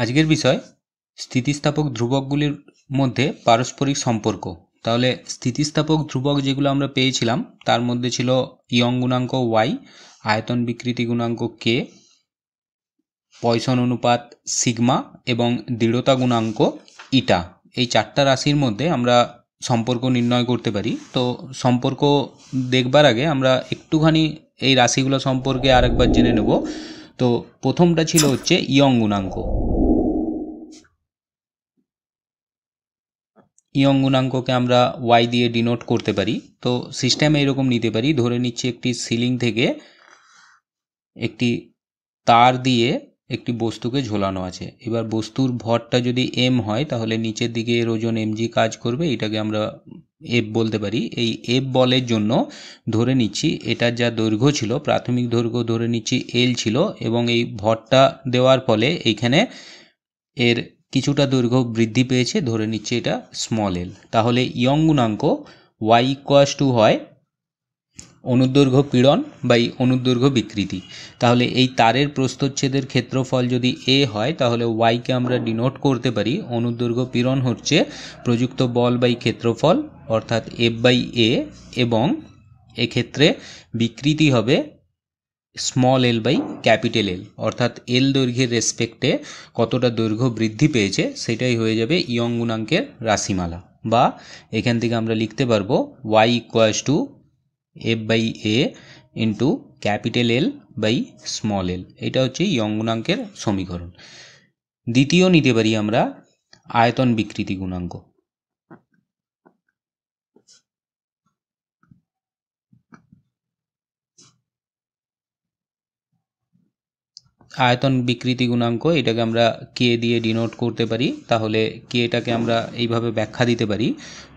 আজকের বিষয় স্থিতিস্থাপক ধ্রুবকগুলির মধ্যে পারস্পরিক সম্পর্ক তাহলে স্থিতিস্থাপক ধ্রুবক যেগুলো আমরা পেয়েছিলাম তার মধ্যে ছিল ইয়ং গুণাঙ্ক ওয়াই আয়তন বিকৃতি গুণাঙ্ক কে পয়সন অনুপাত সিগমা এবং দৃঢ়তা গুণাঙ্ক ইটা এই চারটা রাশির মধ্যে আমরা সম্পর্ক নির্ণয় করতে পারি তো সম্পর্ক দেখবার আগে আমরা একটুখানি এই রাশিগুলো সম্পর্কে আরেকবার জেনে নেব তো প্রথমটা ছিল হচ্ছে ইয়ং গুণাঙ্ক ইয়ং গুণাঙ্ককে আমরা ওয়াই দিয়ে ডিনোট করতে পারি তো সিস্টেম এরকম নিতে পারি ধরে নিচ্ছি একটি সিলিং থেকে একটি তার দিয়ে একটি বস্তুকে ঝোলানো আছে এবার বস্তুর ভরটা যদি এম হয় তাহলে নিচের দিকে এর ওজন এমজি কাজ করবে এটাকে আমরা এফ বলতে পারি এই এফ বলের জন্য ধরে নিচ্ছি এটার যা দৈর্ঘ্য ছিল প্রাথমিক দৈর্ঘ্য ধরে নিচ্ছি এল ছিল এবং এই ভরটা দেওয়ার ফলে এইখানে এর কিছুটা দৈর্ঘ্য বৃদ্ধি পেয়েছে ধরে নিচ্ছে এটা স্মল এল তাহলে ইয়ং গুণাঙ্ক ওয়াই ইকোয়াস টু হয় অনুদৈর্ঘ্য পীড়ন বা অনুদৈর্ঘ্য বিকৃতি তাহলে এই তারের প্রস্তচ্ছেদের ক্ষেত্রফল যদি এ হয় তাহলে ওয়াইকে আমরা ডিনোট করতে পারি অনুদৈর্ঘ্য পীড়ন হচ্ছে প্রযুক্ত বল বাই ক্ষেত্রফল অর্থাৎ এফ বাই এ এবং এক্ষেত্রে বিকৃতি হবে small L by capital L অর্থাৎ এল দৈর্ঘ্যের রেসপেক্টে কতটা দৈর্ঘ্য বৃদ্ধি পেয়েছে সেটাই হয়ে যাবে ইয়ং গুণাঙ্কের রাশিমালা বা এখান থেকে আমরা লিখতে পারবো Y equals to F by A into capital L by small L এটা হচ্ছে ইয়ং গুণাঙ্কের সমীকরণ দ্বিতীয় নিতে পারি আমরা আয়তন বিকৃতি গুণাঙ্ক আয়তন বিকৃতি গুণাঙ্ক এটাকে আমরা কে দিয়ে ডিনোট করতে পারি তাহলে কেটাকে আমরা এইভাবে ব্যাখ্যা দিতে পারি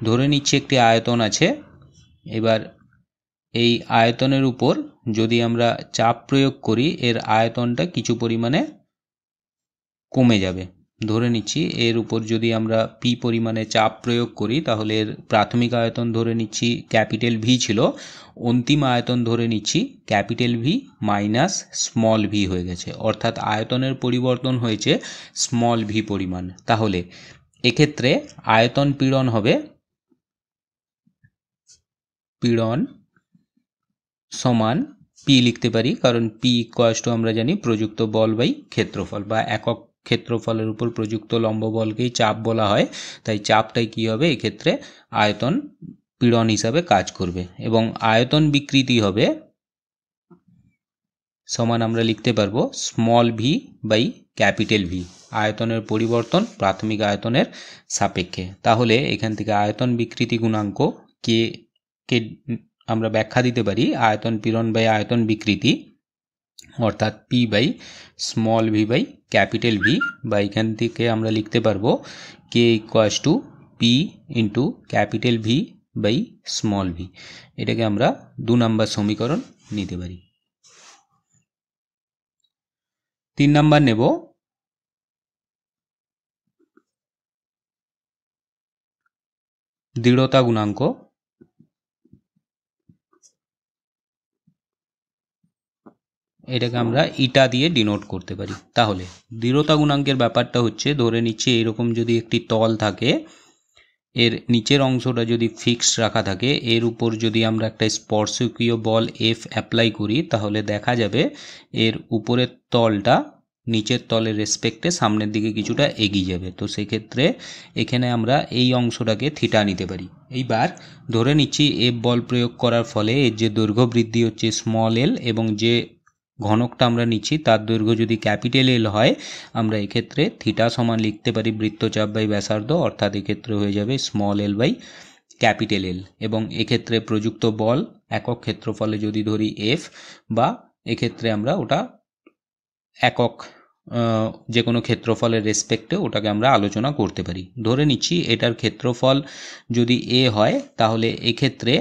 ধরে নিচ্ছি একটি আয়তন আছে এবার এই আয়তনের উপর যদি আমরা চাপ প্রয়োগ করি এর আয়তনটা কিছু পরিমাণে কমে যাবে ধরে নিচ্ছি এর উপর যদি আমরা পি পরিমাণে চাপ প্রয়োগ করি তাহলে এর প্রাথমিক আয়তন ধরে নিচ্ছি ক্যাপিটাল ভি ছিল অন্তিম আয়তন ধরে নিচ্ছি capital V minus small V হয়ে গেছে অর্থাৎ আয়তনের পরিবর্তন হয়েছে স্মল ভি পরিমাণ তাহলে এক্ষেত্রে আয়তন পীড়ন হবে পীড়ন সমান পি লিখতে পারি কারণ পি ইকুয়াস টু আমরা জানি প্রযুক্ত বল বাই ক্ষেত্রফল বা একক ক্ষেত্রফলের উপর প্রযুক্ত লম্ববলকেই চাপ বলা হয় তাই চাপটাই কী হবে এক্ষেত্রে আয়তন পীড়ন হিসাবে কাজ করবে এবং আয়তন বিকৃতি হবে সমান আমরা লিখতে পারবো small V by capital V আয়তনের পরিবর্তন প্রাথমিক আয়তনের সাপেক্ষে তাহলে এখান থেকে আয়তন বিকৃতি গুণাঙ্ক কে কে আমরা ব্যাখ্যা দিতে পারি আয়তন পীড়ন বাই আয়তন বিকৃতি অর্থাৎ P by small V by capital V বা এখান থেকে আমরা লিখতে পারবো K equals to P into capital V by small V এটাকে আমরা দু নম্বর সমীকরণ নিতে পারি তিন নম্বর নেব দৃঢ়তা গুণাঙ্ক এটাকে আমরা ইটা দিয়ে ডিনোট করতে পারি তাহলে দৃঢ়তা গুণাঙ্কের ব্যাপারটা হচ্ছে ধরে নিচ্ছে এরকম যদি একটি তল থাকে এর নিচের অংশটা যদি ফিক্সড রাখা থাকে এর উপর যদি আমরা একটা স্পর্শকীয় বল এফ অ্যাপ্লাই করি তাহলে দেখা যাবে এর উপরের তলটা নিচের তলের রেসপেক্টে সামনের দিকে কিছুটা এগিয়ে যাবে তো সেক্ষেত্রে এখানে আমরা এই অংশটাকে থিটা নিতে পারি এইবার ধরে নিচ্ছি এফ বল প্রয়োগ করার ফলে এর যে দৈর্ঘ্য বৃদ্ধি হচ্ছে স্মল এল এবং যে ঘনকটা আমরা নিচ্ছি তার দৈর্ঘ্য যদি ক্যাপিটাল এল হয় আমরা এক্ষেত্রে থিটা সমান লিখতে পারি বৃত্তচাপ বাই ব্যাসার্ধ অর্থাৎ এক্ষেত্রে হয়ে যাবে small L by capital L এবং এক্ষেত্রে প্রযুক্ত বল একক ক্ষেত্রফলে যদি ধরি এফ বা এক্ষেত্রে আমরা ওটা একক যে কোনো ক্ষেত্রফলের রেসপেক্টে ওটাকে আমরা আলোচনা করতে পারি ধরে নিচ্ছি এটার ক্ষেত্রফল যদি এ হয় তাহলে এক্ষেত্রে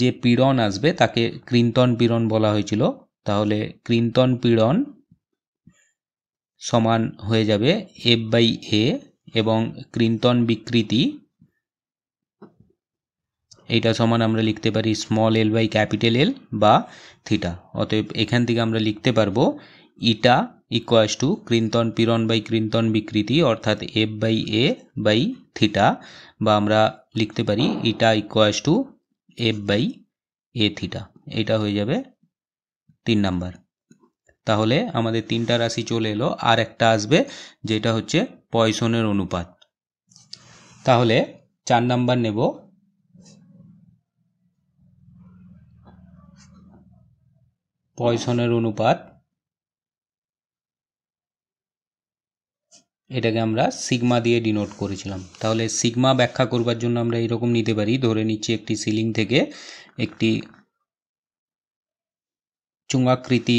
যে পীড়ন আসবে তাকে কৃন্তন পীড়ন বলা হয়েছিল তাহলে কৃন্তন পীড়ন সমান হয়ে যাবে এফ বাই এ এবং কৃন্তন বিকৃতি এইটা সমান আমরা লিখতে পারি small L by capital L বা থিটা অতএব এখান থেকে আমরা লিখতে পারবো ইটা ইকুয়াস টু কৃন্তন পীড়ন বাই কৃন্তন বিকৃতি অর্থাৎ F by A by theta বা আমরা লিখতে পারি eta equals to F by A theta এটা হয়ে যাবে তিন নাম্বার তাহলে আমাদের তিনটা রাশি চলে এলো আর একটা আসবে যেটা হচ্ছে পয়সনের অনুপাত তাহলে চার নাম্বার নেব পয়সনের অনুপাত এটাকে আমরা সিগমা দিয়ে ডিনোট করেছিলাম তাহলে সিগমা ব্যাখ্যা করবার জন্য আমরা এরকম নিতে পারি ধরে নিচ্ছি একটি সিলিং থেকে একটি চুঙ্গাকৃতি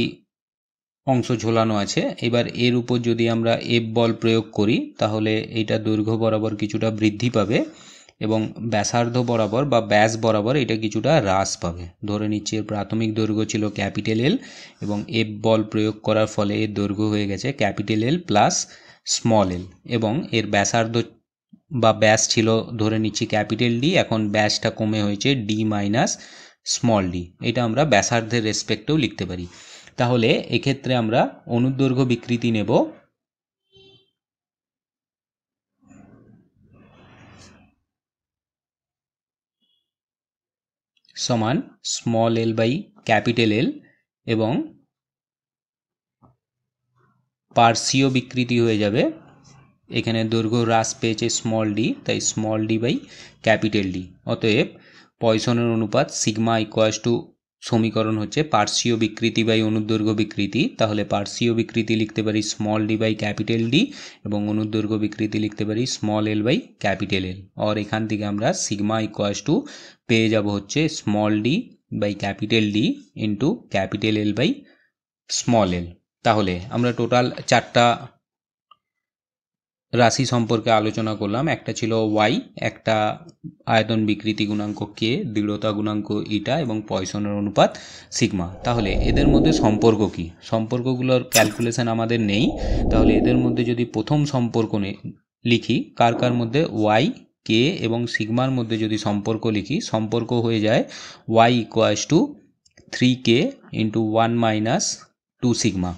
অংশ ঝোলানো আছে এবার এর উপর যদি আমরা এফ বল প্রয়োগ করি তাহলে এইটা দৈর্ঘ্য বরাবর কিছুটা বৃদ্ধি পাবে এবং ব্যাসার্ধ বরাবর বা ব্যাস বরাবর এটা কিছুটা হ্রাস পাবে ধরে নিচ্ছি এর প্রাথমিক দৈর্ঘ্য ছিল ক্যাপিটাল এল এবং এফ বল প্রয়োগ করার ফলে এর দৈর্ঘ্য হয়ে গেছে capital L plus small L এবং এর ব্যাসার্ধ বা ব্যাস ছিল ধরে নিচ্ছি ক্যাপিটাল ডি এখন ব্যাসটা কমে হয়েছে ডি মাইনাস স্মল ডি এটা আমরা ব্যাসার্ধের রেসপেক্টেও লিখতে পারি তাহলে এক্ষেত্রে আমরা অনুদৈর্ঘ্য বিকৃতি নেব সমান small L by capital L এবং পার্সিও বিকৃতি হয়ে যাবে এখানে দৈর্ঘ্য হ্রাস পেয়েছে স্মল ডি তাই small D by capital D অতএব পয়সনের অনুপাত সিগমা ইকোয়াস টু সমীকরণ হচ্ছে পার্সীয় বিকৃতি বাই অনুদৈর্ঘ্য বিকৃতি তাহলে পার্সীয় বিকৃতি লিখতে পারি small D by capital D এবং অনুদৈর্ঘ্য বিকৃতি লিখতে পারি small L by capital L or এখান থেকে আমরা সিগমা ইকোয়াস টু পেয়ে যাব হচ্ছে small D by capital D into capital L by small L তাহলে আমরা টোটাল চারটা রাশি সম্পর্কে আলোচনা করলাম একটা ছিল ওয়াই একটা আয়তন বিকৃতি গুণাঙ্ক কে দৃঢ়তা গুণাঙ্ক ইটা এবং পয়সনের অনুপাত সিগমা তাহলে এদের মধ্যে সম্পর্ক কি সম্পর্কগুলোর ক্যালকুলেশন আমাদের নেই তাহলে এদের মধ্যে যদি প্রথম সম্পর্ক লিখি কার কার মধ্যে ওয়াই কে এবং সিগমার মধ্যে যদি সম্পর্ক লিখি সম্পর্ক হয়ে যায় Y equals to three K into one minus two sigma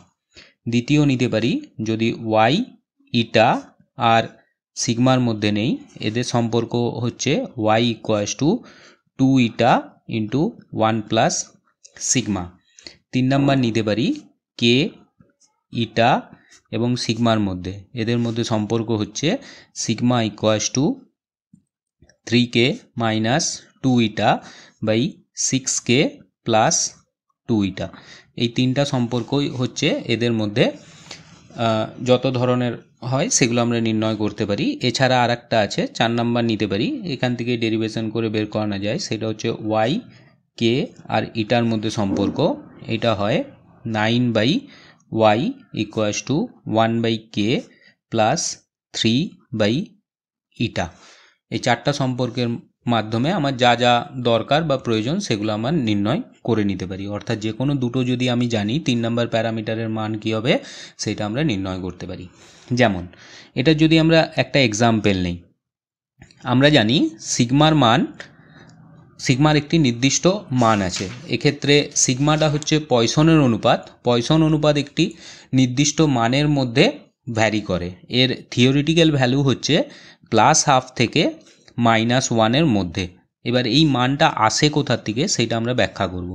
দ্বিতীয় নিতে পারি যদি ওয়াই ইটা আর সিগমার মধ্যে নেই এদের সম্পর্ক হচ্ছে Y equals to two eta into one plus sigma তিন নম্বর নিতে পারি কে ইটা এবং সিগমার মধ্যে এদের মধ্যে সম্পর্ক হচ্ছে sigma equals to three K minus two eta by six K plus two eta এই তিনটা সম্পর্কই হচ্ছে এদের মধ্যে যত ধরনের হয় সেগুলো আমরা নির্ণয় করতে পারি এছাড়া আর একটা আছে চার নাম্বার নিতে পারি এখান থেকে ডেরিভেশন করে বের করানো যায় সেটা হচ্ছে ওয়াই কে আর ইটার মধ্যে সম্পর্ক এটা হয় nine by Y equals to one by K plus three by eta এই চারটা সম্পর্কের মাধ্যমে আমার যা যা দরকার বা প্রয়োজন সেগুলো আমার নির্ণয় করে নিতে পারি অর্থাৎ যে কোনো দুটো যদি আমি জানি তিন নম্বর প্যারামিটারের মান কী হবে সেটা আমরা নির্ণয় করতে পারি যেমন এটা যদি আমরা একটা এক্সাম্পল নিই আমরা জানি সিগমার মান সিগমার একটি নির্দিষ্ট মান আছে এক্ষেত্রে সিগমাটা হচ্ছে পয়সনের অনুপাত পয়সন অনুপাত একটি নির্দিষ্ট মানের মধ্যে ভ্যারি করে এর থিওরিটিক্যাল ভ্যালু হচ্ছে প্লাস হাফ থেকে মাইনাস ওয়ানের মধ্যে এবার এই মানটা আসে কোথার থেকে সেটা আমরা ব্যাখ্যা করব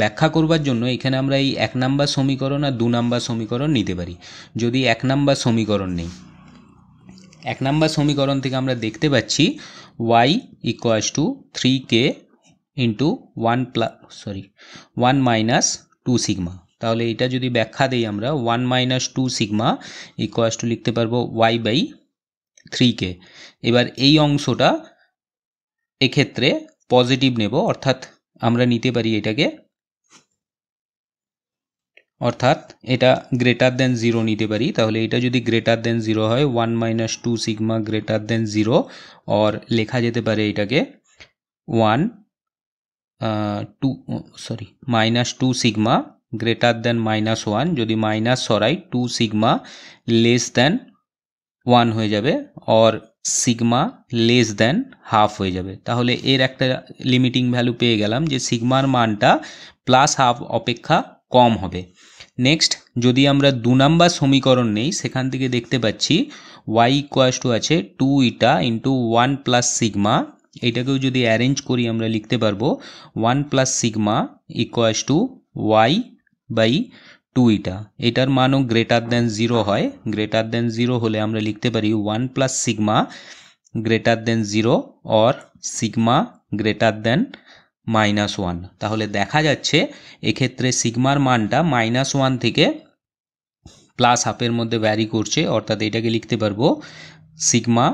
ব্যাখ্যা করবার জন্য এখানে আমরা এই এক নাম্বার সমীকরণ আর দু নাম্বার সমীকরণ নিতে পারি যদি এক নাম্বার সমীকরণ নেই এক নাম্বার সমীকরণ থেকে আমরা দেখতে পাচ্ছি Y equals to three K into one plus sorry one minus two sigma তাহলে এটা যদি ব্যাখ্যা দিই আমরা one minus two sigma equals to লিখতে পারবো ওয়াই বাই থ্রি কে এবার এই অংশটা এক্ষেত্রে পজিটিভ নেব অর্থাৎ আমরা নিতে পারি এটাকে অর্থাৎ এটা গ্রেটার দেন জিরো নিতে পারি তাহলে এটা যদি গ্রেটার দেন জিরো হয় one minus two sigma greater than zero or লেখা যেতে পারে এটাকে one two sorry minus two sigma greater than minus one যদি মাইনাস সরাই two sigma less than one হয়ে যাবে or sigma less than half হয়ে যাবে তাহলে এর একটা লিমিটিং ভ্যালু পেয়ে গেলাম যে সিগমার মানটা প্লাস হাফ অপেক্ষা কম হবে নেক্সট যদি আমরা দু নম্বর সমীকরণ নেই সেখান থেকে দেখতে পাচ্ছি ওয়াই ইকুয়াস টু আছে two eta into one plus sigma এইটাকেও যদি অ্যারেঞ্জ করি আমরা লিখতে পারবো one plus sigma equals to Y by two eta এটার মানও গ্রেটার দেন জিরো হয় গ্রেটার দেন জিরো হলে আমরা লিখতে পারি one plus sigma greater than zero or sigma greater than minus one তাহলে দেখা যাচ্ছে এক্ষেত্রে সিগমার মানটা মাইনাস ওয়ান থেকে প্লাস হাফের মধ্যে ভ্যারি করছে অর্থাৎ এটাকে লিখতে পারবো sigma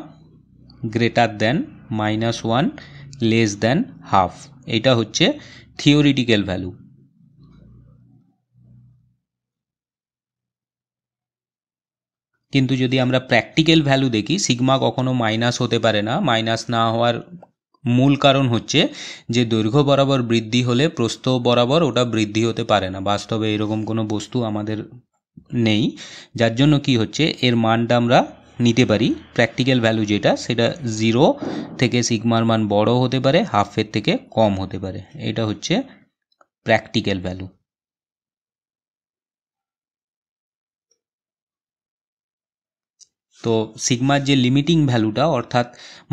greater than minus one less than half এটা হচ্ছে থিওরিটিক্যাল ভ্যালু কিন্তু যদি আমরা প্র্যাকটিক্যাল ভ্যালু দেখি সিগমা কখনো মাইনাস হতে পারে না মাইনাস না হওয়ার মূল কারণ হচ্ছে যে দৈর্ঘ্য বরাবর বৃদ্ধি হলে প্রস্থ বরাবর ওটা বৃদ্ধি হতে পারে না বাস্তবে এরকম কোনো বস্তু আমাদের নেই যার জন্য কি হচ্ছে এর মানটা আমরা নিতে পারি প্র্যাকটিক্যাল ভ্যালু যেটা সেটা জিরো থেকে সিগমার মান বড় হতে পারে হাফের থেকে কম হতে পারে এটা হচ্ছে প্র্যাকটিক্যাল ভ্যালু তো সিগমার যে লিমিটিং ভ্যালুটা অর্থাৎ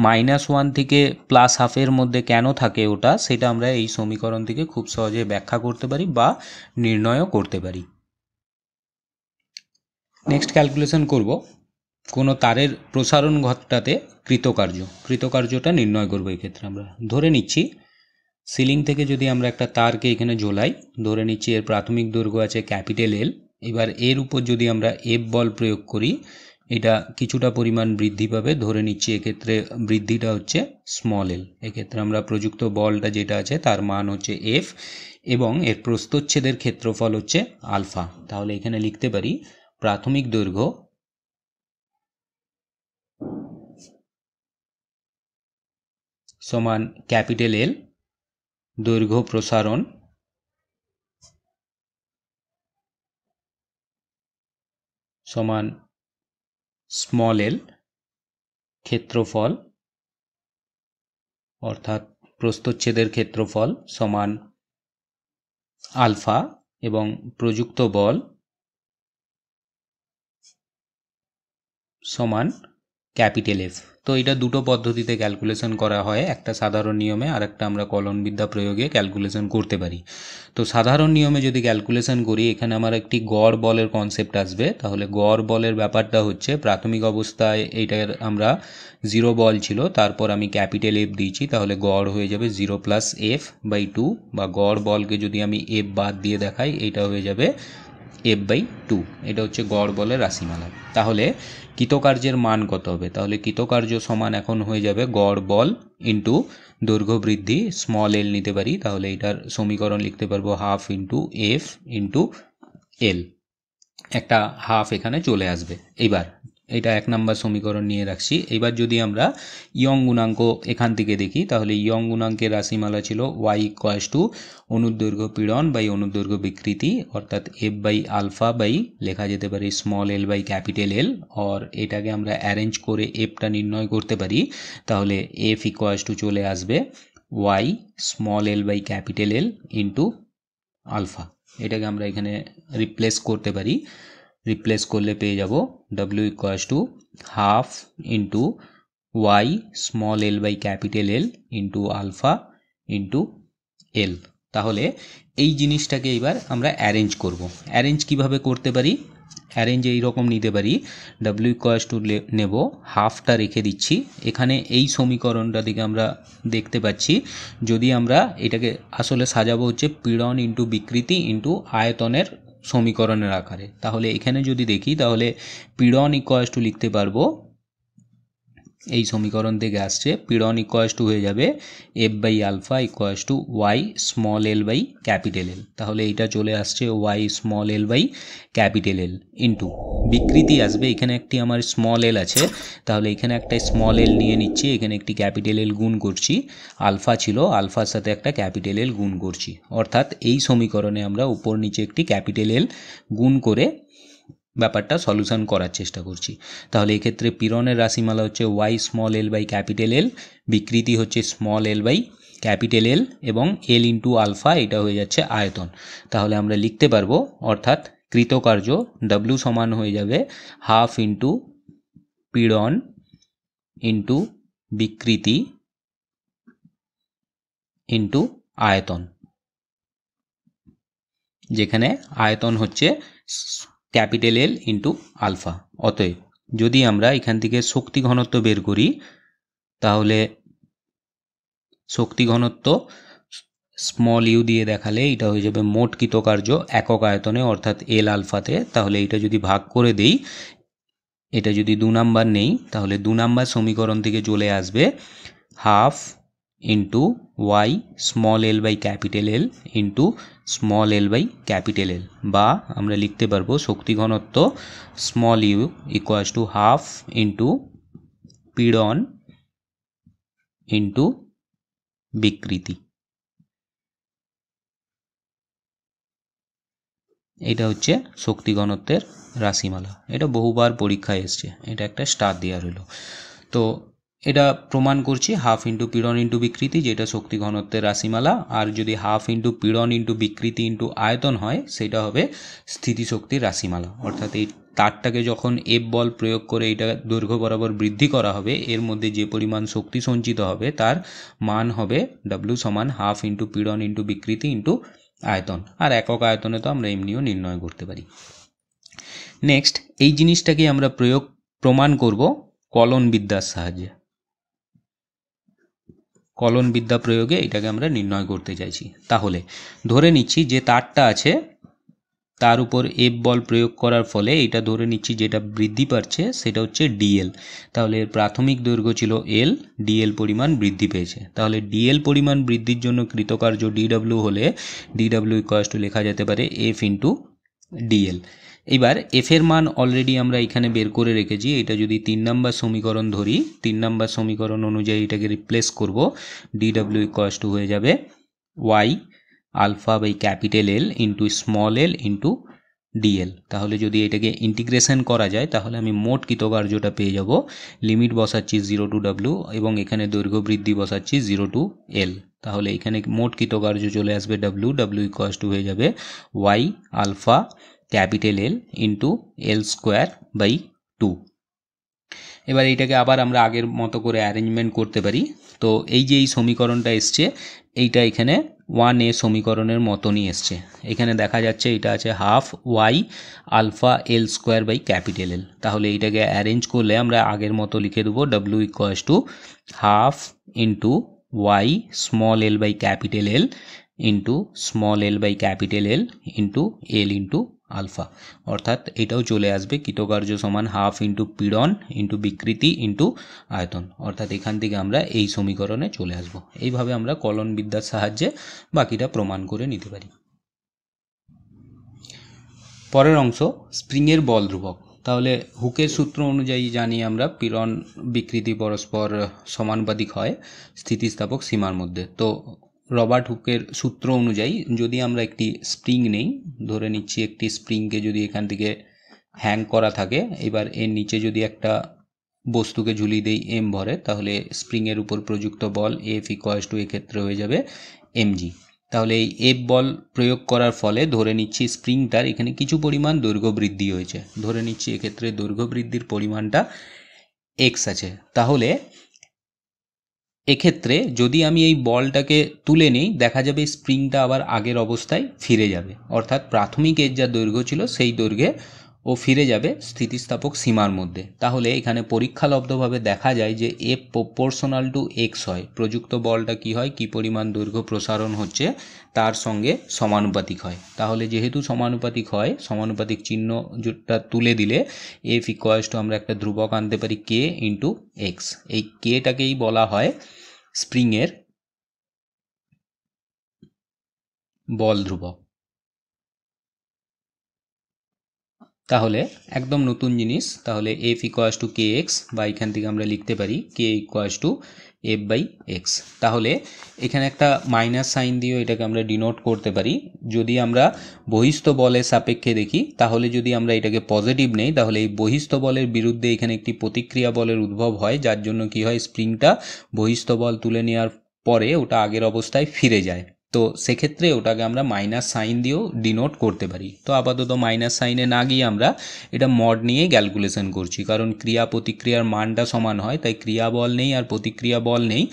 মাইনাস ওয়ান থেকে প্লাস হাফের মধ্যে কেন থাকে ওটা সেটা আমরা এই সমীকরণ থেকে খুব সহজে ব্যাখ্যা করতে পারি বা নির্ণয়ও করতে পারি নেক্সট ক্যালকুলেশন করব কোনো তারের প্রসারণ ঘটটাতে কৃতকার্য কৃতকার্যটা নির্ণয় করবো এক্ষেত্রে আমরা ধরে নিচ্ছি সিলিং থেকে যদি আমরা একটা তারকে এখানে ঝোলাই ধরে নিচ্ছি এর প্রাথমিক দৈর্ঘ্য আছে ক্যাপিটাল এল এবার এর উপর যদি আমরা এফ বল প্রয়োগ করি এটা কিছুটা পরিমাণ বৃদ্ধি পাবে ধরে নিচ্ছি এক্ষেত্রে বৃদ্ধিটা হচ্ছে স্মল এল এক্ষেত্রে আমরা প্রযুক্ত বলটা যেটা আছে তার মান হচ্ছে এফ এবং এর প্রস্তচ্ছেদের ক্ষেত্রফল হচ্ছে আলফা তাহলে এখানে লিখতে পারি প্রাথমিক দৈর্ঘ্য সমান ক্যাপিটাল এল দৈর্ঘ্য প্রসারণ সমান স্মল এল ক্ষেত্রফল অর্থাৎ প্রস্তচ্ছেদের ক্ষেত্রফল সমান আলফা এবং প্রযুক্ত বল সমান ক্যাপিটাল এফ তো এটা দুটো পদ্ধতিতে ক্যালকুলেশন করা হয় একটা সাধারণ নিয়মে আর একটা আমরা কলনবিদ্যা প্রয়োগে ক্যালকুলেশন করতে পারি তো সাধারণ নিয়মে যদি ক্যালকুলেশন করি এখানে আমার একটি গড় বলের কনসেপ্ট আসবে তাহলে গড় বলের ব্যাপারটা হচ্ছে প্রাথমিক অবস্থায় এইটার আমরা জিরো বল ছিল তারপর আমি ক্যাপিটাল এফ দিয়েছি তাহলে গড় হয়ে যাবে zero plus F by two বা গড় বলকে যদি আমি এফ বাদ দিয়ে দেখাই এইটা হয়ে যাবে এফ বাই টু এটা হচ্ছে গড় বলে রাশিমালা তাহলে কৃতকার্যের মান কত হবে তাহলে কৃতকার্য সমান এখন হয়ে যাবে গড় বল ইন্টু দৈর্ঘ্য বৃদ্ধি স্মল এল নিতে পারি তাহলে এটার সমীকরণ লিখতে পারবো half into F into L একটা হাফ এখানে চলে আসবে এবার এটা এক নাম্বার সমীকরণ নিয়ে রাখছি এবার যদি আমরা ইয়ং গুণাঙ্ক এখান থেকে দেখি তাহলে ইয়ং গুণাঙ্কের রাশিমালা ছিল ওয়াই ইকোয়াস টু অনুদৈর্ঘ্য পীড়ন বাই অনুদৈর্ঘ্য বিকৃতি অর্থাৎ এফ বাই আলফা বাই লেখা যেতে পারে small L by capital L or এটাকে আমরা অ্যারেঞ্জ করে এফটা নির্ণয় করতে পারি তাহলে এফ ইকোয়াস টু চলে আসবে Y small L by capital L into alpha এটাকে আমরা এখানে রিপ্লেস করতে পারি রিপ্লেস করলে পেয়ে যাব W equals to half into Y small L by capital L into alpha into L তাহলে এই জিনিসটাকে এবার আমরা অ্যারেঞ্জ করব অ্যারেঞ্জ কিভাবে করতে পারি অ্যারেঞ্জ এই রকম নিতে পারি ডাব্লিউ ইকুয়াস টু নেব হাফটা রেখে দিচ্ছি এখানে এই সমীকরণটা দিকে আমরা দেখতে পাচ্ছি যদি আমরা এটাকে আসলে সাজাবো হচ্ছে পীড়ন ইন্টু বিকৃতি ইন্টু আয়তনের সমীকরণের আকারে তাহলে এখানে যদি দেখি তাহলে পীড়ন ইকোয়াস টু লিখতে পারবো এই সমীকরণ থেকে আসছে পিড়ন ইকোয়াস টু হয়ে যাবে F by alpha equals to Y small L by capital L তাহলে এইটা চলে আসছে Y small L by capital L into বিকৃতি আসবে এখানে একটি আমার স্মল এল আছে তাহলে এখানে একটা স্মল এল নিয়ে নিচ্ছি এখানে একটি ক্যাপিটাল এল গুণ করছি আলফা ছিল আলফার সাথে একটা ক্যাপিটাল এল গুণ করছি অর্থাৎ এই সমীকরণে আমরা উপর নিচে একটি ক্যাপিটাল এল গুণ করে ব্যাপারটা সলিউশন করার চেষ্টা করছি তাহলে এক্ষেত্রে পীড়নের রাশিমালা হচ্ছে Y small L by capital L বিকৃতি হচ্ছে small L by capital L এবং এল ইন্টু আলফা এটা হয়ে যাচ্ছে আয়তন তাহলে আমরা লিখতে পারবো অর্থাৎ কৃতকার্য ডাব্লু সমান হয়ে যাবে হাফ ইন্টু পীড়ন ইন্টু বিকৃতি ইন্টু আয়তন যেখানে আয়তন হচ্ছে ক্যাপিটাল এল ইন্টু আলফা অতএব যদি আমরা এখান থেকে শক্তি ঘনত্ব বের করি তাহলে শক্তি ঘনত্ব স্মল ইউ দিয়ে দেখালে এটা হয়ে যাবে মোট কৃতকার্য একক আয়তনে অর্থাৎ এল আলফাতে তাহলে এটা যদি ভাগ করে দেই এটা যদি দু নাম্বার নেই তাহলে দু নাম্বার সমীকরণ থেকে চলে আসবে half into Y small L by capital L into small L by capital L বা আমরা লিখতে পারবো শক্তি ঘনত্ব small U equals to half into পিডন ইন্টু বিকৃতি এটা হচ্ছে শক্তি ঘনত্বের রাশিমালা এটা বহুবার পরীক্ষায় এসছে এটা একটা স্টার দেওয়া রইল তো এটা প্রমাণ করছি হাফ ইন্টু পীড়ন ইন্টু বিকৃতি যেটা শক্তি ঘনত্বের রাশিমালা আর যদি হাফ ইন্টু পীড়ন ইন্টু বিকৃতি ইন্টু আয়তন হয় সেটা হবে স্থিতিশক্তির রাশিমালা অর্থাৎ এই তারটাকে যখন এফ বল প্রয়োগ করে এটা দৈর্ঘ্য বরাবর বৃদ্ধি করা হবে এর মধ্যে যে পরিমাণ শক্তি সঞ্চিত হবে তার মান হবে ডাব্লু সমান হাফ ইন্টু পীড়ন ইন্টু বিকৃতি ইন্টু আয়তন আর একক আয়তনে তো আমরা এমনিও নির্ণয় করতে পারি নেক্সট এই জিনিসটাকে আমরা প্রয়োগ প্রমাণ করব কলন বিদ্যার সাহায্যে কলন বিদ্যা প্রয়োগে এটাকে আমরা নির্ণয় করতে চাইছি তাহলে ধরে নিচ্ছি যে তারটা আছে তার উপর এফ বল প্রয়োগ করার ফলে এটা ধরে নিচ্ছি যেটা বৃদ্ধি পাচ্ছে সেটা হচ্ছে ডিএল তাহলে এর প্রাথমিক দৈর্ঘ্য ছিল এল ডিএল পরিমাণ বৃদ্ধি পেয়েছে তাহলে ডিএল পরিমাণ বৃদ্ধির জন্য কৃতকার্য ডিডব্লিউ হলে ডিডাব্লিউ ইকোয়াস লেখা যেতে পারে এফ ইন্টু ডিএল এবার এফের মান অলরেডি আমরা এখানে বের করে রেখেছি এটা যদি তিন নাম্বার সমীকরণ ধরি তিন নাম্বার সমীকরণ অনুযায়ী এটাকে রিপ্লেস করব ডিডাব্লিউ কস্ট হয়ে যাবে Y alpha by capital L into small L into DL তাহলে যদি এটাকে ইন্টিগ্রেশন করা যায় তাহলে আমি মোট কৃতকার্যটা পেয়ে যাব লিমিট বসাচ্ছি জিরো টু ডাব্লিউ এবং এখানে দৈর্ঘ্য বৃদ্ধি বসাচ্ছি জিরো টু এল তাহলে এখানে মোট কৃতকার্য চলে আসবে ডাব্লিউ ডাব্লিউ কস্ট হয়ে যাবে Y alpha capital L into L square by two এবার এইটাকে আবার আমরা আগের মতো করে অ্যারেঞ্জমেন্ট করতে পারি তো এই যে এই সমীকরণটা এসছে এইটা এখানে ওয়ান এ সমীকরণের মতনই এসছে এখানে দেখা যাচ্ছে এটা আছে half Y alpha L square by capital L তাহলে এইটাকে অ্যারেঞ্জ করলে আমরা আগের মতো লিখে দেবো W equals to half into Y small L by capital L into small L by capital L into L into alpha অর্থাৎ এটাও চলে আসবে কীটকার্য সমান হাফ ইন্টু পীড়ন ইন্টু বিকৃতি ইন্টু আয়তন অর্থাৎ এখান থেকে আমরা এই সমীকরণে চলে আসব এইভাবে আমরা কলন বিদ্যার সাহায্যে বাকিটা প্রমাণ করে নিতে পারি পরের অংশ স্প্রিংয়ের বল ধ্রুবক তাহলে হুকের সূত্র অনুযায়ী জানি আমরা পীড়ন বিকৃতি পরস্পর সমানুপাতিক হয় স্থিতিস্থাপক সীমার মধ্যে তো রবার্ট হুকের সূত্র অনুযায়ী যদি আমরা একটি স্প্রিং নেই ধরে নিচ্ছি একটি স্প্রিংকে যদি এখান থেকে হ্যাং করা থাকে এবার এর নিচে যদি একটা বস্তুকে ঝুলিয়ে দেই এম ভরে তাহলে স্প্রিংয়ের উপর প্রযুক্ত বল এফ ইকোয়াস টু এক্ষেত্রে হয়ে যাবে এমজি তাহলে এই এফ বল প্রয়োগ করার ফলে ধরে নিচ্ছি স্প্রিংটার এখানে কিছু পরিমাণ দৈর্ঘ্য বৃদ্ধি হয়েছে ধরে নিচ্ছি এক্ষেত্রে দৈর্ঘ্য বৃদ্ধির পরিমাণটা এক্স আছে তাহলে এক্ষেত্রে যদি আমি এই বলটাকে তুলে নিই দেখা যাবে স্প্রিংটা আবার আগের অবস্থায় ফিরে যাবে অর্থাৎ প্রাথমিক এর যা দৈর্ঘ্য ছিল সেই দৈর্ঘ্যে ও ফিরে যাবে স্থিতিস্থাপক সীমার মধ্যে তাহলে এখানে পরীক্ষালব্ধভাবে দেখা যায় যে এ প্রপোর্শনাল টু এক্স হয় প্রযুক্ত বলটা কি হয় কি পরিমাণ দৈর্ঘ্য প্রসারণ হচ্ছে তার সঙ্গে সমানুপাতিক হয় তাহলে যেহেতু সমানুপাতিক হয় সমানুপাতিক চিহ্নটা তুলে দিলে এফ ইকোয়াস টু আমরা একটা ধ্রুবক আনতে পারি কে ইন্টু এক্স এই কেটাকেই বলা হয় স্প্রিংয়ের বল ধ্রুবক তাহলে একদম নতুন জিনিস তাহলে F equals to K X বা এখান থেকে আমরা লিখতে পারি K equals to F by X তাহলে এখানে একটা মাইনাস সাইন দিয়েও এটাকে আমরা ডিনোট করতে পারি যদি আমরা বহিস্থ বলের সাপেক্ষে দেখি তাহলে যদি আমরা এটাকে পজিটিভ নেই তাহলে এই বহিস্থ বলের বিরুদ্ধে এখানে একটি প্রতিক্রিয়া বলের উদ্ভব হয় যার জন্য কি হয় স্প্রিংটা বহিস্থ বল তুলে নেওয়ার পরে ওটা আগের অবস্থায় ফিরে যায় তো সেক্ষেত্রে ওটাকে আমরা মাইনাস সাইন দিয়েও ডিনোট করতে পারি তো আপাতত মাইনাস সাইনে না গিয়ে আমরা এটা মড নিয়ে ক্যালকুলেশন করছি কারণ ক্রিয়া প্রতিক্রিয়ার মানটা সমান হয় তাই ক্রিয়া বল নেই আর প্রতিক্রিয়া বল নেই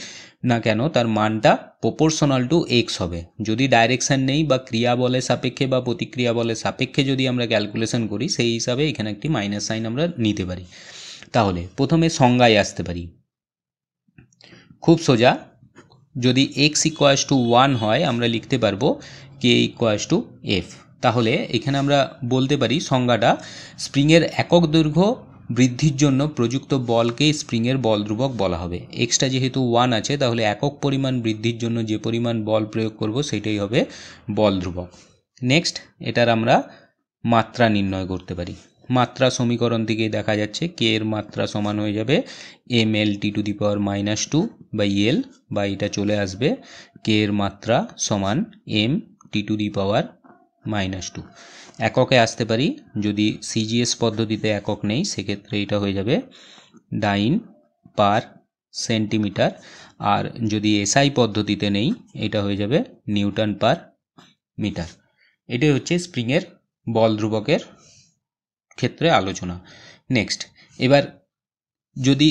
না কেন তার মানটা প্রপোর্শনাল টু এক্স হবে যদি ডাইরেকশান নেই বা ক্রিয়া বলের সাপেক্ষে বা প্রতিক্রিয়া বলের সাপেক্ষে যদি আমরা ক্যালকুলেশন করি সেই হিসাবে এখানে একটি মাইনাস সাইন আমরা নিতে পারি তাহলে প্রথমে সংজ্ঞায় আসতে পারি খুব সোজা যদি এক্স ইকোয়াস টু ওয়ান হয় আমরা লিখতে পারবো কে ইকোয়াস টু এফ তাহলে এখানে আমরা বলতে পারি সংজ্ঞাটা স্প্রিংয়ের একক দৈর্ঘ্য বৃদ্ধির জন্য প্রযুক্ত বলকে স্প্রিংয়ের বল ধ্রুবক বলা হবে এক্সটা যেহেতু ওয়ান আছে তাহলে একক পরিমাণ বৃদ্ধির জন্য যে পরিমাণ বল প্রয়োগ করব সেটাই হবে বল ধ্রুবক নেক্সট এটার আমরা মাত্রা নির্ণয় করতে পারি মাত্রা সমীকরণ থেকেই দেখা যাচ্ছে কে এর মাত্রা সমান হয়ে যাবে M L T to the power minus two বা এল বা এটা চলে আসবে কে এর মাত্রা সমান M T to the power minus two এককে আসতে পারি যদি সিজিএস পদ্ধতিতে একক নেই সেক্ষেত্রে এটা হয়ে যাবে ডাইন পার সেন্টিমিটার আর যদি এসআই পদ্ধতিতে নেই এটা হয়ে যাবে নিউটন পার মিটার এটাই হচ্ছে স্প্রিংয়ের বল ধ্রুবকের ক্ষেত্রে আলোচনা নেক্সট এবার যদি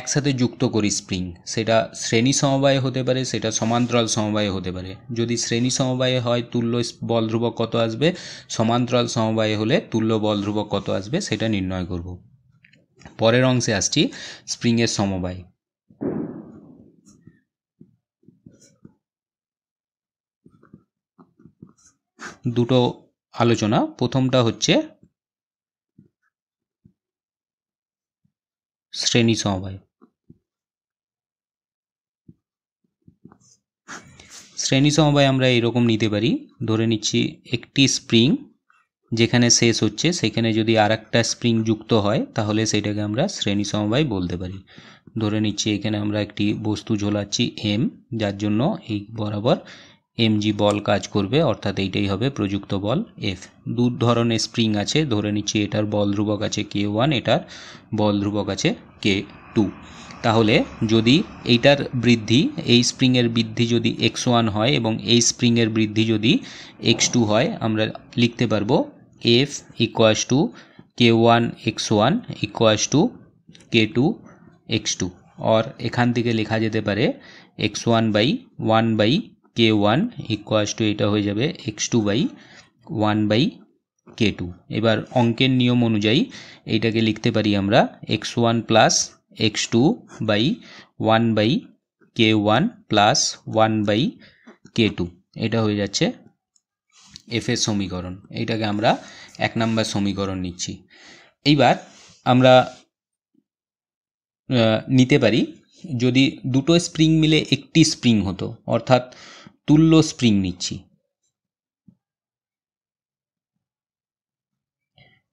একসাথে যুক্ত করি স্প্রিং সেটা শ্রেণী সমবায়ে হতে পারে সেটা সমান্তরাল সমবায়ে হতে পারে যদি শ্রেণী সমবায়ে হয় তুল্য বল ধ্রুবক কত আসবে সমান্তরাল সমবায়ে হলে তুল্য বল ধ্রুবক কত আসবে সেটা নির্ণয় করব পরের অংশে আসছি স্প্রিংয়ের সমবায় দুটো আলোচনা প্রথমটা হচ্ছে শ্রেণী সমবায় শ্রেণী সমবায় আমরা এরকম নিতে পারি ধরে নিচ্ছি একটি স্প্রিং যেখানে শেষ হচ্ছে সেখানে যদি আর স্প্রিং যুক্ত হয় তাহলে সেটাকে আমরা শ্রেণী সমবায় বলতে পারি ধরে নিচ্ছি এখানে আমরা একটি বস্তু ঝোলাচ্ছি এম যার জন্য এই বরাবর জি বল কাজ করবে অর্থাৎ এইটাই হবে প্রযুক্ত বল এফ দু ধরনের স্প্রিং আছে ধরে নিচ্ছি এটার বল ধ্রুবক আছে কে ওয়ান এটার বল ধ্রুবক আছে কে টু তাহলে যদি এইটার বৃদ্ধি এই স্প্রিংয়ের বৃদ্ধি যদি এক্স ওয়ান হয় এবং এই স্প্রিংয়ের বৃদ্ধি যদি এক্স টু হয় আমরা লিখতে পারবো F equals to K one X one equals to K two X two or এখান থেকে লেখা যেতে পারে X one by one by K one equals to এটা হয়ে যাবে X two by one by K two এবার অঙ্কের নিয়ম অনুযায়ী এইটাকে লিখতে পারি আমরা X one plus X two by one by K one plus one by K two এটা হয়ে যাচ্ছে এফের সমীকরণ এইটাকে আমরা এক নম্বর সমীকরণ নিচ্ছি এইবার আমরা নিতে পারি যদি দুটো স্প্রিং মিলে একটি স্প্রিং হতো অর্থাৎ তুল্য স্প্রিং নিচ্ছি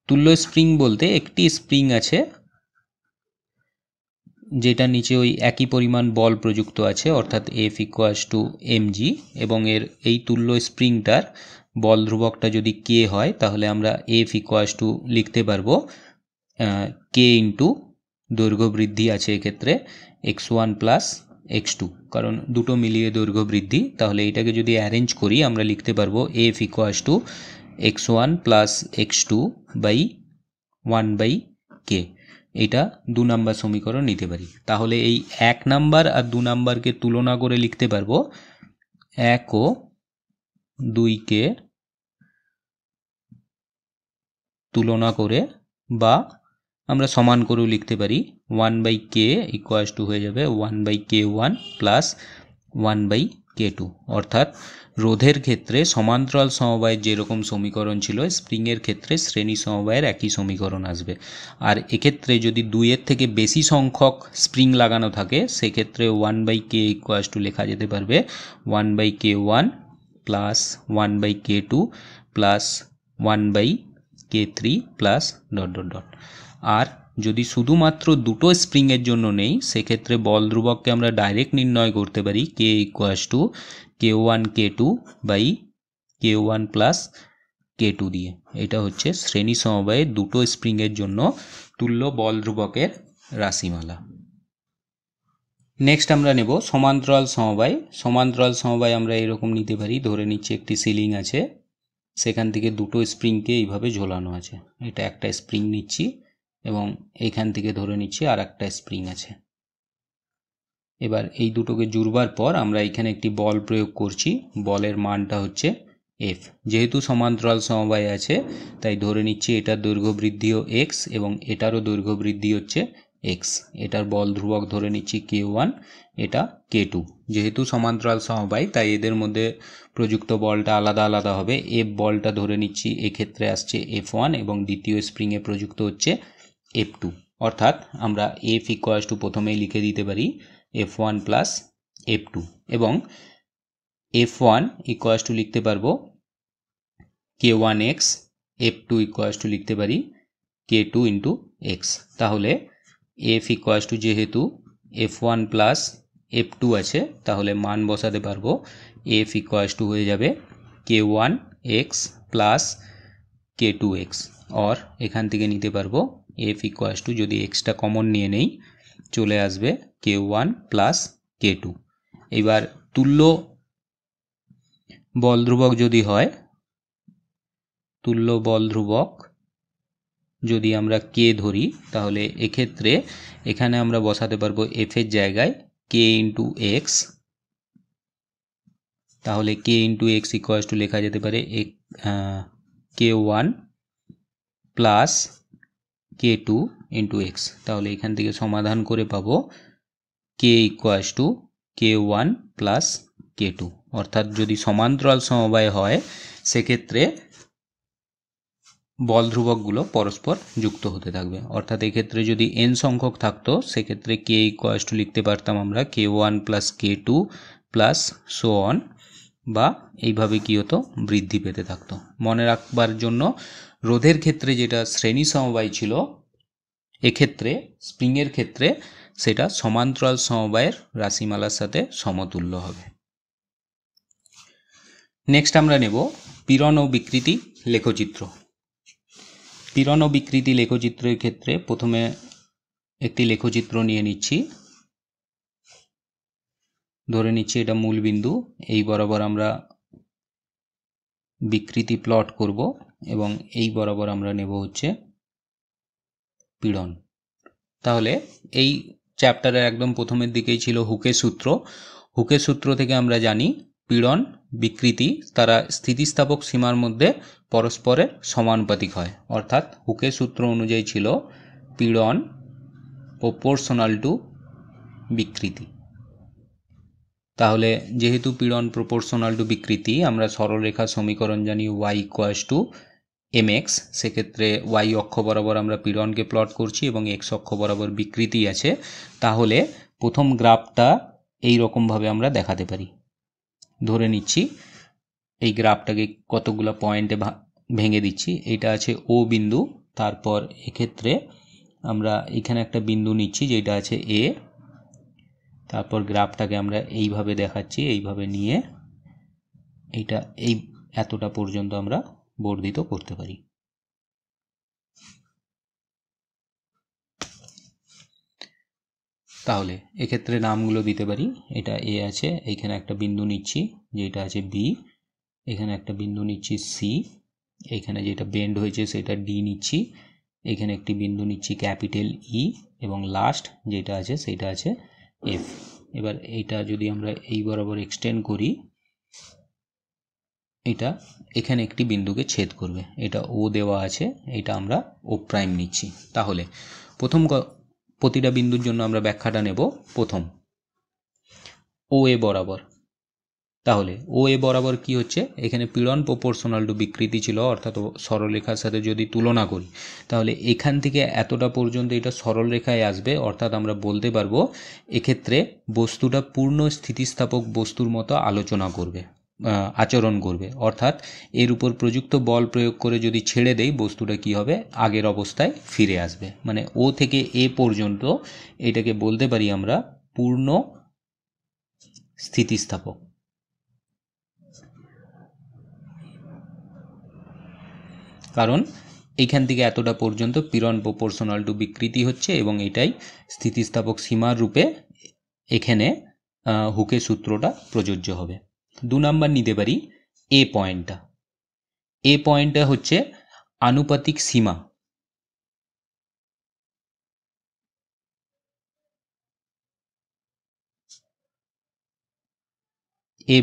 তুল্য স্প্রিং বলতে একটি স্প্রিং আছে যেটা নিচে ওই একই পরিমাণ বল প্রযুক্ত আছে অর্থাৎ এফ ইকোয়াস টু এমজি এবং এর এই তুল্য স্প্রিংটার বল ধ্রুবকটা যদি কে হয় তাহলে আমরা এফ ইকোয়াস টু লিখতে পারবো কে ইন্টু দৈর্ঘ্য বৃদ্ধি আছে এক্ষেত্রে X one plus X two কারণ দুটো মিলিয়ে দৈর্ঘ্য বৃদ্ধি তাহলে এটাকে যদি অ্যারেঞ্জ করি আমরা লিখতে পারবো F equals to X one plus X two by one by K এটা দু নম্বর সমীকরণ নিতে পারি তাহলে এই এক নাম্বার আর দু নাম্বারকে তুলনা করে লিখতে পারবো এক ও দুইকে তুলনা করে বা আমরা সমান করেও লিখতে পারি one by K equals to হয়ে যাবে one by K one plus one by K two অর্থাৎ রোধের ক্ষেত্রে সমান্তরাল সমবায়ের যেরকম সমীকরণ ছিল স্প্রিংয়ের ক্ষেত্রে শ্রেণী সমবায়ের একই সমীকরণ আসবে আর এক্ষেত্রে যদি দুইয়ের থেকে বেশি সংখ্যক স্প্রিং লাগানো থাকে সেক্ষেত্রে one by K equals to লেখা যেতে পারবে one by K one plus one by K two plus one by K three plus dot dot dot আর যদি শুধুমাত্র দুটো স্প্রিংয়ের জন্য নেই সেক্ষেত্রে বল ধ্রুবককে আমরা ডাইরেক্ট নির্ণয় করতে পারি K equals to K one K two by K one plus K two দিয়ে এটা হচ্ছে শ্রেণী সমবায়ে দুটো স্প্রিংয়ের জন্য তুল্য বল ধ্রুবকের রাশিমালা নেক্সট আমরা নেব সমান্তরাল সমবায় সমান্তরাল সমবায় আমরা এরকম নিতে পারি ধরে নিচ্ছি একটি সিলিং আছে সেখান থেকে দুটো স্প্রিংকে এইভাবে ঝোলানো আছে এটা একটা স্প্রিং নিচ্ছি এবং এইখান থেকে ধরে নিচ্ছি আর একটা স্প্রিং আছে এবার এই দুটোকে জুড়বার পর আমরা এখানে একটি বল প্রয়োগ করছি বলের মানটা হচ্ছে এফ যেহেতু সমান্তরাল সমবায় আছে তাই ধরে নিচ্ছি এটার দৈর্ঘ্য বৃদ্ধিও এক্স এবং এটারও দৈর্ঘ্য বৃদ্ধি হচ্ছে এক্স এটার বল ধ্রুবক ধরে নিচ্ছি কে ওয়ান এটা কে টু যেহেতু সমান্তরাল সমবায় তাই এদের মধ্যে প্রযুক্ত বলটা আলাদা আলাদা হবে এফ বলটা ধরে নিচ্ছি এক্ষেত্রে আসছে এফ ওয়ান এবং দ্বিতীয় স্প্রিংয়ে প্রযুক্ত হচ্ছে এফ টু অর্থাৎ আমরা এফ ইকোয়াস টু প্রথমেই লিখে দিতে পারি F one plus F two এবং এফ ওয়ান ইকোয়াস টু লিখতে পারব K one X F two equals to লিখতে পারি কে টু ইন্টু এক্স তাহলে এফ ইকোয়াস টু যেহেতু F one plus F two আছে তাহলে মান বসাতে পারবো এফ ইকোয়াস টু হয়ে যাবে K one X plus K two X or এখান থেকে নিতে পারবো এফ ইকুয়াস টু যদি এক্সট্রা কমন নিয়ে নেই চলে আসবে K one plus K two এবার তুল্য বল ধ্রুবক যদি হয় তুল্য বল ধ্রুবক যদি আমরা কে ধরি তাহলে এক্ষেত্রে এখানে আমরা বসাতে পারবো এফ এর জায়গায় কে ইন্টু এক্স তাহলে K into X equals to লেখা যেতে পারে K one plus K two into X তাহলে এখান থেকে সমাধান করে পাবো K equals to K one plus K two অর্থাৎ যদি সমান্তরাল সমবায় হয় সেক্ষেত্রে বল ধ্রুবকগুলো পরস্পর যুক্ত হতে থাকবে অর্থাৎ এক্ষেত্রে যদি এন সংখ্যক থাকতো সেক্ষেত্রে কে ইকুয়াস টু লিখতে পারতাম আমরা K one plus K two plus so on বা এইভাবে কী হতো বৃদ্ধি পেতে থাকতো মনে রাখবার জন্য রোধের ক্ষেত্রে যেটা শ্রেণী সমবায় ছিল এক্ষেত্রে স্প্রিংয়ের ক্ষেত্রে সেটা সমান্তরাল সমবায়ের রাশিমালার সাথে সমতুল্য হবে নেক্সট আমরা নেব পীড়ন ও বিকৃতি লেখচিত্র পীড়ন ও বিকৃতি লেখচিত্রের ক্ষেত্রে প্রথমে একটি লেখচিত্র নিয়ে নিচ্ছি ধরে নিচ্ছি এটা মূল বিন্দু এই বরাবর আমরা বিকৃতি প্লট করব এবং এই বরাবর আমরা নেব হচ্ছে পীড়ন তাহলে এই চ্যাপ্টারের একদম প্রথমের দিকেই ছিল হুকের সূত্র হুকের সূত্র থেকে আমরা জানি পীড়ন বিকৃতি তারা স্থিতিস্থাপক সীমার মধ্যে পরস্পরের সমানুপাতিক হয় অর্থাৎ হুকের সূত্র অনুযায়ী ছিল পীড়ন প্রপোর্শনাল টু বিকৃতি তাহলে যেহেতু পীড়ন প্রপোর্শনাল টু বিকৃতি আমরা সরলরেখা সমীকরণ জানি Y equals to M X সেক্ষেত্রে ওয়াই অক্ষ বরাবর আমরা পীড়নকে প্লট করছি এবং এক্স অক্ষ বরাবর বিকৃতি আছে তাহলে প্রথম গ্রাফটা এই রকমভাবে আমরা দেখাতে পারি ধরে নিচ্ছি এই গ্রাফটাকে কতগুলো পয়েন্টে ভেঙে দিচ্ছি এটা আছে ও বিন্দু তারপর এক্ষেত্রে আমরা এখানে একটা বিন্দু নিচ্ছি যেটা আছে এ তারপর গ্রাফটাকে আমরা এইভাবে দেখাচ্ছি এইভাবে নিয়ে এটা এই এতটা পর্যন্ত আমরা বর্ধিত করতে পারি তাহলে এক্ষেত্রে নামগুলো দিতে পারি এটা এ আছে এইখানে একটা বিন্দু নিচ্ছি যেটা আছে বি এখানে একটা বিন্দু নিচ্ছি সি এখানে যেটা বেন্ড হয়েছে সেটা ডি নিচ্ছি এখানে একটি বিন্দু নিচ্ছি ক্যাপিটাল ই e, এবং লাস্ট যেটা আছে সেটা আছে এফ এবার এইটা যদি আমরা এই বরাবর এক্সটেন্ড করি এটা এখানে একটি বিন্দুকে ছেদ করবে এটা ও দেওয়া আছে এটা আমরা ও প্রাইম নিচ্ছি তাহলে প্রথম প্রতিটা বিন্দুর জন্য আমরা ব্যাখ্যাটা নেব প্রথম ও এ বরাবর তাহলে ও এ বরাবর কি হচ্ছে এখানে পীড়ন প্রপোর্শনাল টু বিকৃতি ছিল অর্থাৎ সরলরেখার সাথে যদি তুলনা করি তাহলে এখান থেকে এতটা পর্যন্ত এটা সরলরেখায় আসবে অর্থাৎ আমরা বলতে পারবো এক্ষেত্রে বস্তুটা পূর্ণ স্থিতিস্থাপক বস্তুর মতো আলোচনা করবে আচরণ করবে অর্থাৎ এর উপর প্রযুক্ত বল প্রয়োগ করে যদি ছেড়ে দেই বস্তুটা কি হবে আগের অবস্থায় ফিরে আসবে মানে ও থেকে এ পর্যন্ত এটাকে বলতে পারি আমরা পূর্ণ স্থিতিস্থাপক কারণ এখান থেকে এতটা পর্যন্ত পীড়ন প্রপোর্শনাল টু বিকৃতি হচ্ছে এবং এটাই স্থিতিস্থাপক সীমার রূপে এখানে হুকে সূত্রটা প্রযোজ্য হবে দু নাম্বার নিতে পারি এ পয়েন্টটা এ পয়েন্টটা হচ্ছে আনুপাতিক সীমা এ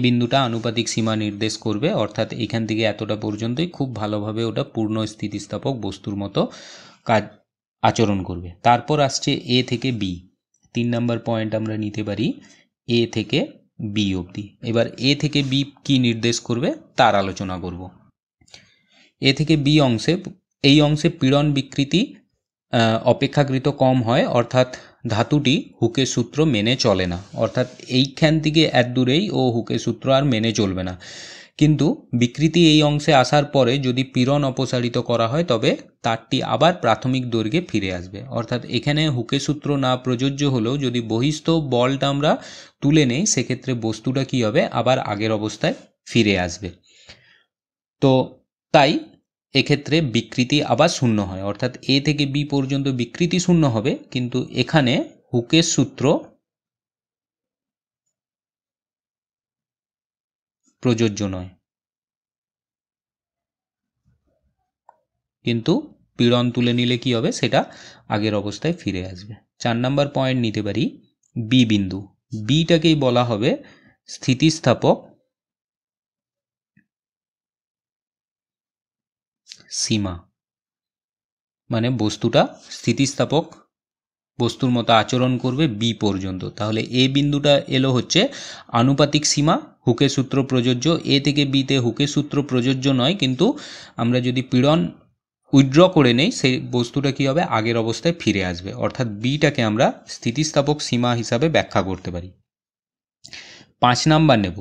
বিন্দুটা আনুপাতিক সীমা নির্দেশ করবে অর্থাৎ এখান থেকে এতটা পর্যন্তই খুব ভালোভাবে ওটা পূর্ণ স্থিতিস্থাপক বস্তুর মতো কাজ আচরণ করবে তারপর আসছে এ থেকে বি তিন নম্বর পয়েন্ট আমরা নিতে পারি এ থেকে বি অবধি এবার এ থেকে বি কি নির্দেশ করবে তার আলোচনা করব এ থেকে বি অংশে এই অংশে পীড়ন বিকৃতি অপেক্ষাকৃত কম হয় অর্থাৎ ধাতুটি হুকের সূত্র মেনে চলে না অর্থাৎ এইখান থেকে এত দূরেই ও হুকের সূত্র আর মেনে চলবে না কিন্তু বিকৃতি এই অংশে আসার পরে যদি পীড়ন অপসারিত করা হয় তবে তারটি আবার প্রাথমিক দৈর্ঘ্যে ফিরে আসবে অর্থাৎ এখানে হুকে সূত্র না প্রযোজ্য হলেও যদি বহিস্থ বলটা আমরা তুলে নেই সেক্ষেত্রে বস্তুটা কী হবে আবার আগের অবস্থায় ফিরে আসবে তো তাই এক্ষেত্রে বিকৃতি আবার শূন্য হয় অর্থাৎ এ থেকে বি পর্যন্ত বিকৃতি শূন্য হবে কিন্তু এখানে হুকের সূত্র প্রযোজ্য নয় কিন্তু পীড়ন তুলে নিলে কি হবে সেটা আগের অবস্থায় ফিরে আসবে চার নাম্বার পয়েন্ট নিতে পারি বি বিন্দু বিটাকেই বলা হবে স্থিতিস্থাপক সীমা মানে বস্তুটা স্থিতিস্থাপক বস্তুর মতো আচরণ করবে বি পর্যন্ত তাহলে এ বিন্দুটা এলো হচ্ছে আনুপাতিক সীমা হুকে সূত্র প্রযোজ্য এ থেকে বিতে হুকে সূত্র প্রযোজ্য নয় কিন্তু আমরা যদি পীড়ন উইড্র করে নেই সেই বস্তুটা কী হবে আগের অবস্থায় ফিরে আসবে অর্থাৎ বিটাকে আমরা স্থিতিস্থাপক সীমা হিসাবে ব্যাখ্যা করতে পারি পাঁচ নাম্বার নেব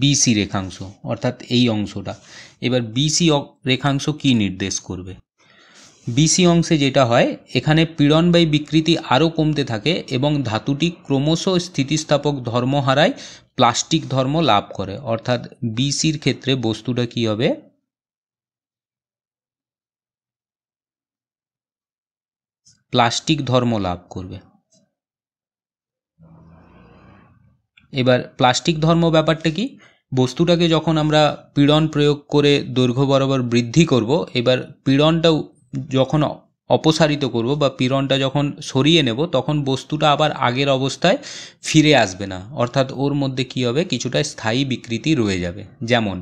বিসি রেখাংশ অর্থাৎ এই অংশটা এবার বিসি রেখাংশ কি নির্দেশ করবে বিসি অংশে যেটা হয় এখানে পীড়ন বাই বিকৃতি আরও কমতে থাকে এবং ধাতুটি ক্রমশ স্থিতিস্থাপক ধর্ম হারায় প্লাস্টিক ধর্ম লাভ করে অর্থাৎ বিসির ক্ষেত্রে বস্তুটা কি হবে প্লাস্টিক ধর্ম লাভ করবে এবার প্লাস্টিক ধর্ম ব্যাপারটা কি বস্তুটাকে যখন আমরা পীড়ন প্রয়োগ করে দৈর্ঘ্য বরাবর বৃদ্ধি করব এবার পীড়নটাও যখন অপসারিত করব বা পীড়নটা যখন সরিয়ে নেব তখন বস্তুটা আবার আগের অবস্থায় ফিরে আসবে না অর্থাৎ ওর মধ্যে কি হবে কিছুটা স্থায়ী বিকৃতি রয়ে যাবে যেমন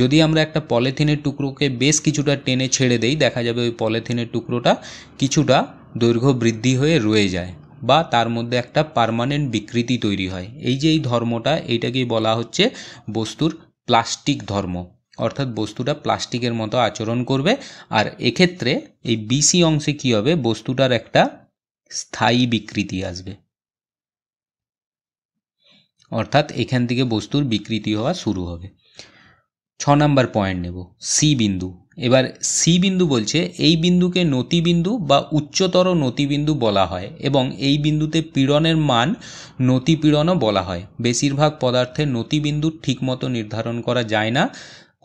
যদি আমরা একটা পলিথিনের টুকরোকে বেশ কিছুটা টেনে ছেড়ে দেই দেখা যাবে ওই পলিথিনের টুকরোটা কিছুটা দৈর্ঘ্য বৃদ্ধি হয়ে রয়ে যায় বা তার মধ্যে একটা পারমানেন্ট বিকৃতি তৈরি হয় এই যে এই ধর্মটা এইটাকেই বলা হচ্ছে বস্তুর প্লাস্টিক ধর্ম অর্থাৎ বস্তুটা প্লাস্টিকের মতো আচরণ করবে আর এক্ষেত্রে এই বিসি অংশে কী হবে বস্তুটার একটা স্থায়ী বিকৃতি আসবে অর্থাৎ এখান থেকে বস্তুর বিকৃতি হওয়া শুরু হবে ছ নম্বর পয়েন্ট নেব সি বিন্দু এবার সি বিন্দু বলছে এই বিন্দুকে নতিবিন্দু বা উচ্চতর নতিবিন্দু বলা হয় এবং এই বিন্দুতে পীড়নের মান নতিপীড়নও বলা হয় বেশিরভাগ পদার্থের নতিবিন্দু ঠিকমতো নির্ধারণ করা যায় না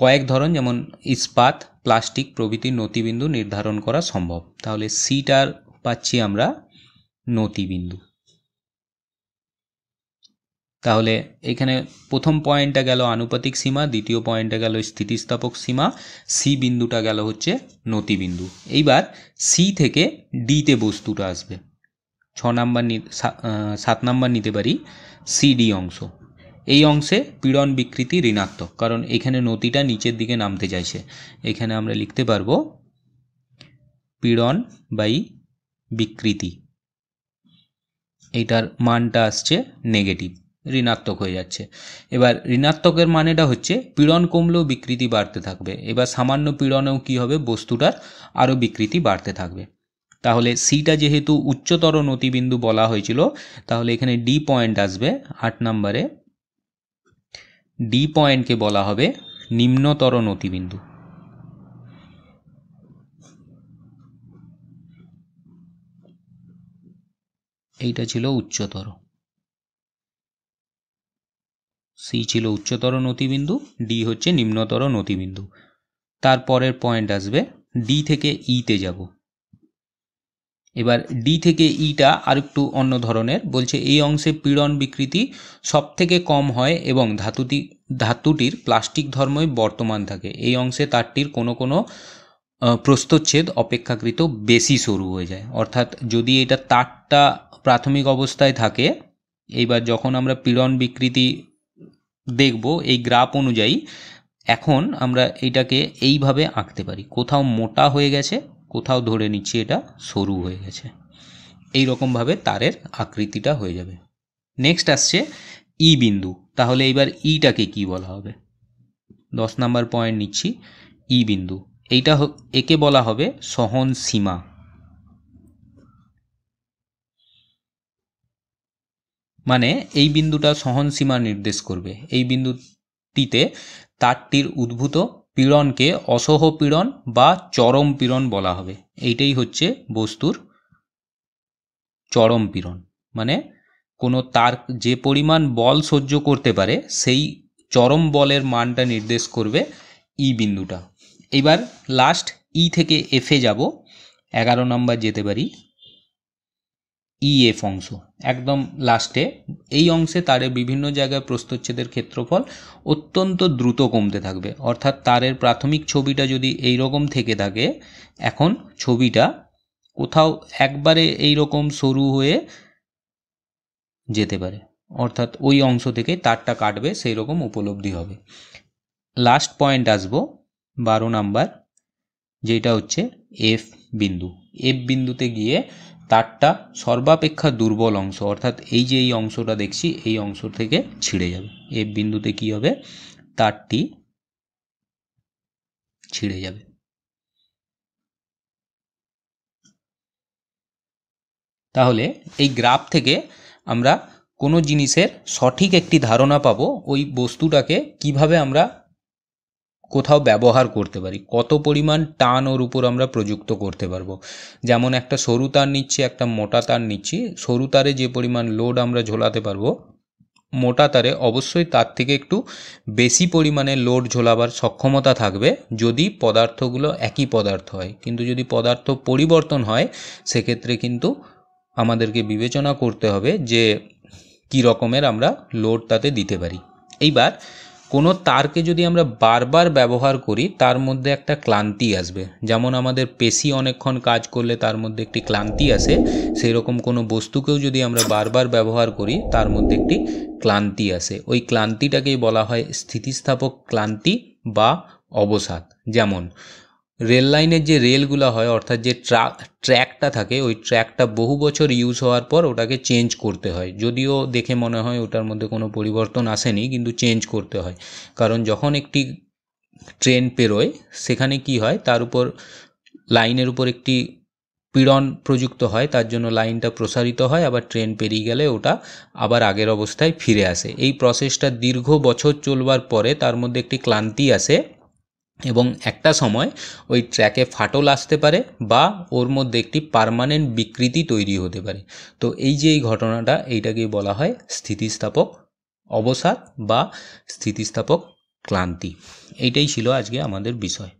কয়েক ধরন যেমন ইস্পাত প্লাস্টিক প্রভৃতি নতিবিন্দু নির্ধারণ করা সম্ভব তাহলে সিটার পাচ্ছি আমরা নতিবিন্দু তাহলে এখানে প্রথম পয়েন্টটা গেল আনুপাতিক সীমা দ্বিতীয় পয়েন্টটা গেল স্থিতিস্থাপক সীমা সি বিন্দুটা গেল হচ্ছে নতিবিন্দু এইবার সি থেকে ডিতে বস্তুটা আসবে ছ নাম্বার সাত নাম্বার নিতে পারি সিডি অংশ এই অংশে পীড়ন বিকৃতি ঋণাত্মক কারণ এখানে নতিটা নিচের দিকে নামতে চাইছে এখানে আমরা লিখতে পারবো পীড়ন বাই বিকৃতি এইটার মানটা আসছে নেগেটিভ ঋণাত্মক হয়ে যাচ্ছে এবার ঋণাত্মকের মানেটা হচ্ছে পীড়ন কমলেও বিকৃতি বাড়তে থাকবে এবার সামান্য পীড়নেও কি হবে বস্তুটার আরও বিকৃতি বাড়তে থাকবে তাহলে সিটা যেহেতু উচ্চতর নতিবিন্দু বলা হয়েছিল তাহলে এখানে ডি পয়েন্ট আসবে আট নম্বরে ডি পয়েন্টকে বলা হবে নিম্নতর নতিবিন্দু এইটা ছিল উচ্চতর সি ছিল উচ্চতর নতিবিন্দু ডি হচ্ছে নিম্নতর নতিবিন্দু তারপরের পয়েন্ট আসবে ডি থেকে ইতে e যাব এবার ডি থেকে ইটা e আর একটু অন্য ধরনের বলছে এই অংশে পীড়ন বিকৃতি সব থেকে কম হয় এবং ধাতুটি ধাতুটির প্লাস্টিক ধর্মই বর্তমান থাকে এই অংশে তারটির কোনো কোনো প্রস্তচ্ছেদ অপেক্ষাকৃত বেশি সরু হয়ে যায় অর্থাৎ যদি এটা তারটা প্রাথমিক অবস্থায় থাকে এইবার যখন আমরা পীড়ন বিকৃতি দেখব এই গ্রাফ অনুযায়ী এখন আমরা এটাকে এইভাবে আঁকতে পারি কোথাও মোটা হয়ে গেছে কোথাও ধরে নিচ্ছি এটা সরু হয়ে গেছে এই রকমভাবে তারের আকৃতিটা হয়ে যাবে নেক্সট আসছে ই e বিন্দু তাহলে এইবার ইটাকে কি বলা হবে দশ নাম্বার পয়েন্ট নিচ্ছি ই e বিন্দু এইটা একে বলা হবে সহন সীমা মানে এই বিন্দুটা সহন সীমা নির্দেশ করবে এই বিন্দুটিতে তারটির উদ্ভূত পীড়নকে অসহ পীড়ন বা চরম পীড়ন বলা হবে এইটাই হচ্ছে বস্তুর চরম পীড়ন মানে কোনো তার যে পরিমাণ বল সহ্য করতে পারে সেই চরম বলের মানটা নির্দেশ করবে ই বিন্দুটা এবার লাস্ট ই থেকে এফে যাব এগারো নম্বর যেতে পারি ইএফ অংশ একদম লাস্টে এই অংশে তারে বিভিন্ন জায়গায় প্রস্তচ্ছেদের ক্ষেত্রফল অত্যন্ত দ্রুত কমতে থাকবে অর্থাৎ তারের প্রাথমিক ছবিটা যদি এই রকম থেকে থাকে এখন ছবিটা কোথাও একবারে এই রকম সরু হয়ে যেতে পারে অর্থাৎ ওই অংশ থেকে তারটা কাটবে সেই রকম উপলব্ধি হবে লাস্ট পয়েন্ট আসবো বারো নাম্বার যেটা হচ্ছে এফ বিন্দু এফ বিন্দুতে গিয়ে তারটা সর্বাপেক্ষা দুর্বল অংশ অর্থাৎ এই যে এই অংশটা দেখছি এই অংশ থেকে ছিঁড়ে যাবে এফ বিন্দুতে কি হবে তারটি ছিঁড়ে যাবে তাহলে এই গ্রাফ থেকে আমরা কোনো জিনিসের সঠিক একটি ধারণা পাবো ওই বস্তুটাকে কিভাবে আমরা কোথাও ব্যবহার করতে পারি কত পরিমাণ টান ওর উপর আমরা প্রযুক্ত করতে পারবো যেমন একটা সরু তার নিচ্ছি একটা মোটা তার নিচ্ছি সরু তারে যে পরিমাণ লোড আমরা ঝোলাতে পারবো মোটা তারে অবশ্যই তার থেকে একটু বেশি পরিমাণে লোড ঝোলাবার সক্ষমতা থাকবে যদি পদার্থগুলো একই পদার্থ হয় কিন্তু যদি পদার্থ পরিবর্তন হয় সেক্ষেত্রে কিন্তু আমাদেরকে বিবেচনা করতে হবে যে কী রকমের আমরা লোড তাতে দিতে পারি এইবার কোনো তারকে যদি আমরা বারবার ব্যবহার করি তার মধ্যে একটা ক্লান্তি আসবে যেমন আমাদের পেশি অনেকক্ষণ কাজ করলে তার মধ্যে একটি ক্লান্তি আসে সেরকম কোনো বস্তুকেও যদি আমরা বারবার ব্যবহার করি তার মধ্যে একটি ক্লান্তি আসে ওই ক্লান্তিটাকেই বলা হয় স্থিতিস্থাপক ক্লান্তি বা অবসাদ যেমন রেল লাইনের যে রেলগুলো হয় অর্থাৎ যে ট্রাক ট্র্যাকটা থাকে ওই ট্র্যাকটা বহু বছর ইউজ হওয়ার পর ওটাকে চেঞ্জ করতে হয় যদিও দেখে মনে হয় ওটার মধ্যে কোনো পরিবর্তন আসেনি কিন্তু চেঞ্জ করতে হয় কারণ যখন একটি ট্রেন পেরোয় সেখানে কি হয় তার উপর লাইনের উপর একটি পীড়ন প্রযুক্ত হয় তার জন্য লাইনটা প্রসারিত হয় আবার ট্রেন পেরিয়ে গেলে ওটা আবার আগের অবস্থায় ফিরে আসে এই প্রসেসটা দীর্ঘ বছর চলবার পরে তার মধ্যে একটি ক্লান্তি আসে এবং একটা সময় ওই ট্র্যাকে ফাটল আসতে পারে বা ওর মধ্যে একটি পারমানেন্ট বিকৃতি তৈরি হতে পারে তো এই যে এই ঘটনাটা এইটাকে বলা হয় স্থিতিস্থাপক অবসাদ বা স্থিতিস্থাপক ক্লান্তি এইটাই ছিল আজকে আমাদের বিষয়